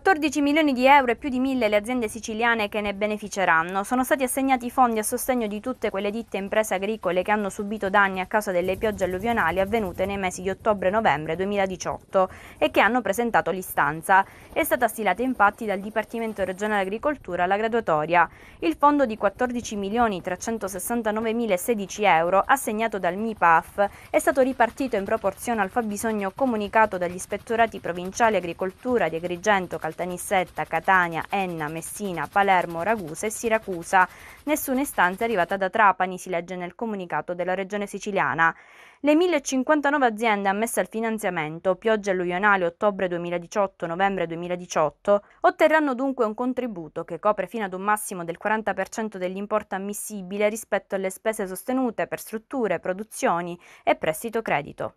14 milioni di euro e più di mille le aziende siciliane che ne beneficeranno. Sono stati assegnati fondi a sostegno di tutte quelle ditte e imprese agricole che hanno subito danni a causa delle piogge alluvionali avvenute nei mesi di ottobre e novembre 2018 e che hanno presentato l'istanza. È stata stilata infatti dal Dipartimento regionale agricoltura la graduatoria. Il fondo di 14 milioni 369 mila 16 euro assegnato dal MIPAF è stato ripartito in proporzione al fabbisogno comunicato dagli ispettorati provinciali agricoltura di Agrigento, Caltanissetta, Catania, Enna, Messina, Palermo, Ragusa e Siracusa. Nessuna istanza è arrivata da Trapani, si legge nel comunicato della regione siciliana. Le 1059 aziende ammesse al finanziamento, pioggia alluvionale ottobre 2018-novembre 2018, otterranno dunque un contributo che copre fino ad un massimo del 40% dell'importo ammissibile rispetto alle spese sostenute per strutture, produzioni e prestito credito.